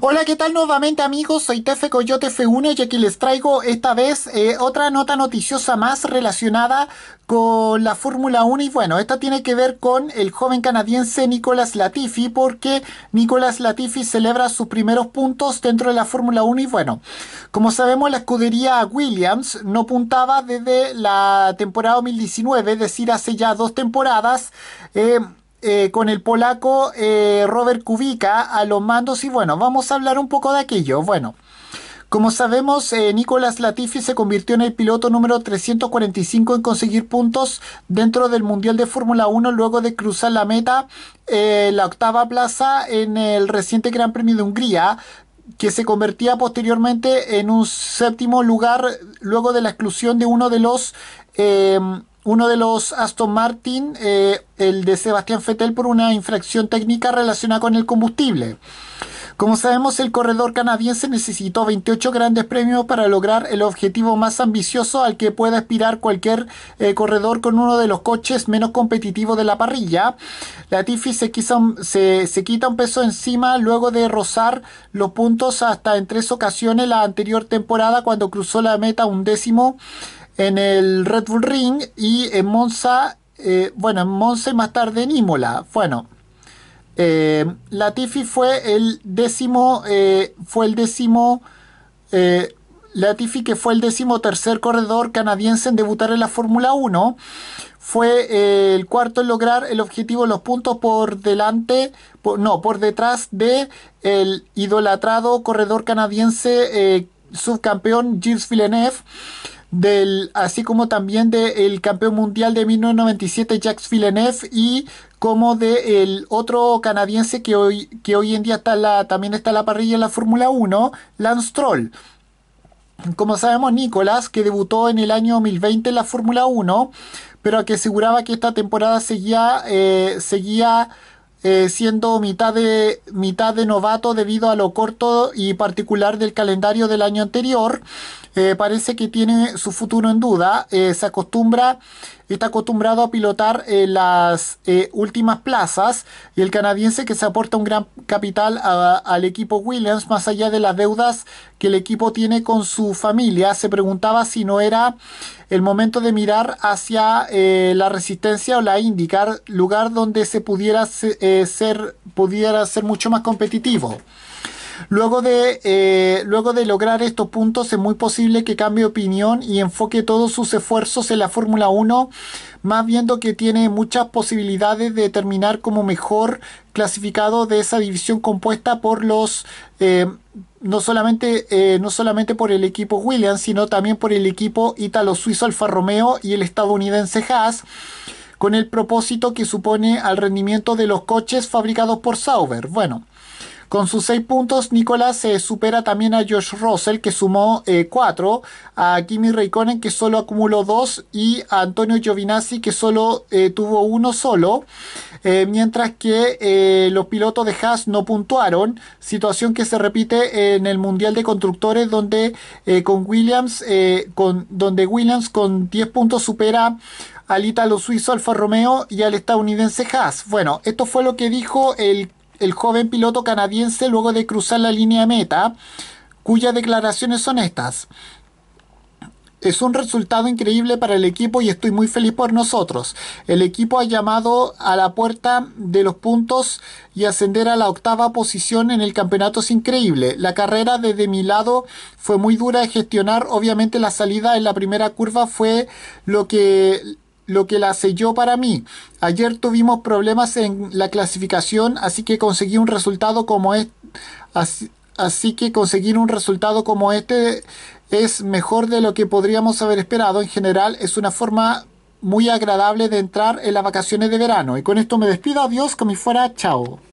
Hola, ¿qué tal nuevamente amigos? Soy Tefe Coyote F1 y aquí les traigo esta vez eh, otra nota noticiosa más relacionada con la Fórmula 1 y bueno, esta tiene que ver con el joven canadiense Nicolas Latifi porque Nicolás Latifi celebra sus primeros puntos dentro de la Fórmula 1 y bueno, como sabemos la escudería Williams no puntaba desde la temporada 2019, es decir, hace ya dos temporadas. Eh, eh, con el polaco eh, Robert Kubica a los mandos y bueno, vamos a hablar un poco de aquello. Bueno, como sabemos, eh, Nicolás Latifi se convirtió en el piloto número 345 en conseguir puntos dentro del Mundial de Fórmula 1 luego de cruzar la meta, la octava plaza en el reciente Gran Premio de Hungría que se convertía posteriormente en un séptimo lugar luego de la exclusión de uno de los uno de los Aston Martin, eh, el de Sebastián Fettel, por una infracción técnica relacionada con el combustible. Como sabemos, el corredor canadiense necesitó 28 grandes premios para lograr el objetivo más ambicioso al que pueda aspirar cualquier eh, corredor con uno de los coches menos competitivos de la parrilla. la Tiffy se, se quita un peso encima luego de rozar los puntos hasta en tres ocasiones la anterior temporada cuando cruzó la meta un décimo en el Red Bull Ring y en Monza, eh, bueno, en Monza y más tarde en Imola. Bueno, eh, Latifi fue el décimo, eh, fue el décimo, Latifi que fue el décimo tercer corredor canadiense en debutar en la Fórmula 1. Fue el cuarto en lograr el objetivo los puntos por delante, no, por detrás de el idolatrado corredor canadiense subcampeón Gilles Villeneuve así como también del campeón mundial de 1997 Jacques Villeneuve y como del otro canadiense que hoy, que hoy en día está la, también está en la parrilla en la Fórmula 1, Lance Troll. Como sabemos, Nicolás, que debutó en el año 2020 en la Fórmula 1, pero que aseguraba que esta temporada seguía, eh, seguía eh, siendo mitad de, mitad de novato debido a lo corto y particular del calendario del año anterior. Eh, parece que tiene su futuro en duda. Eh, se acostumbra, está acostumbrado a pilotar eh, las últimas plazas y el canadiense que se aporta un gran capital al equipo Williams, más allá de las deudas que el equipo tiene con su familia, se preguntaba si no era el momento de mirar hacia la resistencia o la indicar lugar donde se pudiera ser, pudiera ser mucho más competitivo. Luego de, eh, luego de lograr estos puntos, es muy posible que cambie opinión y enfoque todos sus esfuerzos en la Fórmula 1, más viendo que tiene muchas posibilidades de terminar como mejor clasificado de esa división compuesta por los eh, no solamente eh, no solamente por el equipo Williams sino también por el equipo Italo suizo Alfa Romeo y el estadounidense Haas con el propósito que supone al rendimiento de los coches fabricados por Sauber bueno con sus 6 puntos, Nicolás se eh, supera también a Josh Russell, que sumó 4, eh, a Kimi Raikkonen, que solo acumuló 2, y a Antonio Giovinazzi, que solo eh, tuvo uno solo. mientras que los pilotos de Haas no puntuaron, situación que se repite en el Mundial de Constructores, donde con Williams, con, donde Williams con 10 puntos supera al ítalo suizo Alfa Romeo y al estadounidense Haas. Bueno, esto fue lo que dijo el el joven piloto canadiense luego de cruzar la línea meta, cuyas declaraciones son estas. Es un resultado increíble para el equipo y estoy muy feliz por nosotros. El equipo ha llamado a la puerta de los puntos y ascender a la octava posición en el campeonato es increíble. La carrera desde mi lado fue muy dura de gestionar. Obviamente la salida en la primera curva fue lo que lo que la selló para mí. Ayer tuvimos problemas en la clasificación, así que conseguí un resultado como este. Así, que conseguir un resultado como este es mejor de lo que podríamos haber esperado. En general, es una forma muy agradable de entrar en las vacaciones de verano. Y con esto me despido. Adiós, como fuera. Chao.